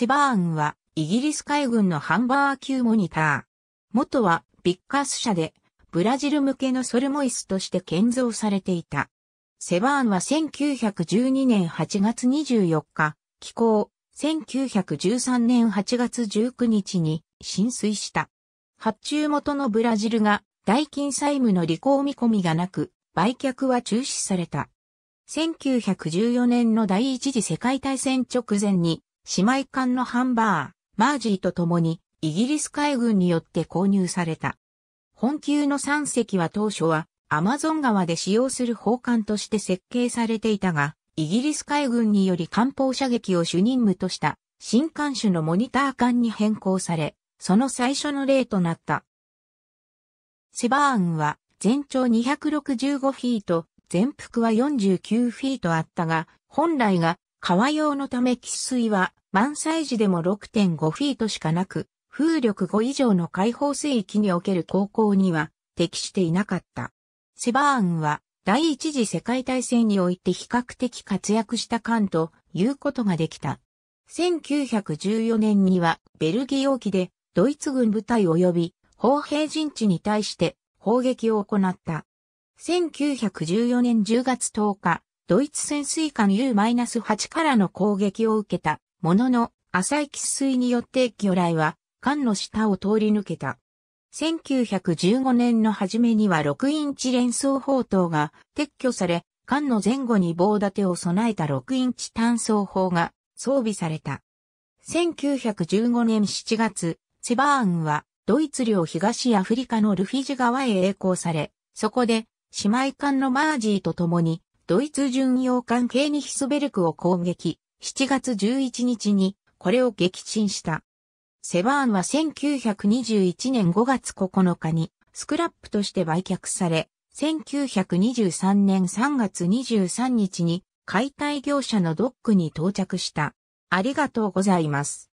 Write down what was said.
セバーンは、イギリス海軍のハンバー級モニター。元は、ビッカース社で、ブラジル向けのソルモイスとして建造されていた。セバーンは1912年8月24日、寄港、1913年8月19日に浸水した。発注元のブラジルが代金債務の履行見込みがなく、売却は中止された。1914年の第一次世界大戦直前に姉妹艦のハンバー、マージーと共にイギリス海軍によって購入された。本級の3隻は当初はアマゾン川で使用する砲艦として設計されていたが、イギリス海軍により艦砲射撃を主任務とした新艦種のモニター艦に変更され、その最初の例となった。セバーンは全長265フィート、全幅は49フィートあったが、本来が川用のため喫水は満載時でも6.5フィートしかなく、風力5以上の開放水域における航行には適していなかった。セバーンは第一次世界大戦において比較的活躍した艦ということができた。1914年にはベルギー沖でドイツ軍部隊及び砲兵陣地に対して砲撃を行った。1914年10月10日、ドイツ潜水艦 U-8 からの攻撃を受けたものの、浅い喫水によって魚雷は艦の下を通り抜けた。1915年の初めには6インチ連装砲塔が撤去され、艦の前後に棒立てを備えた6インチ単装砲が装備された。1915年7月、セバーンはドイツ領東アフリカのルフィジ川へ栄光され、そこで姉妹艦のマージーと共にドイツ巡洋艦ケーニヒスベルクを攻撃、7月11日にこれを撃沈した。セバーンは1921年5月9日にスクラップとして売却され、1923年3月23日に解体業者のドックに到着した。ありがとうございます。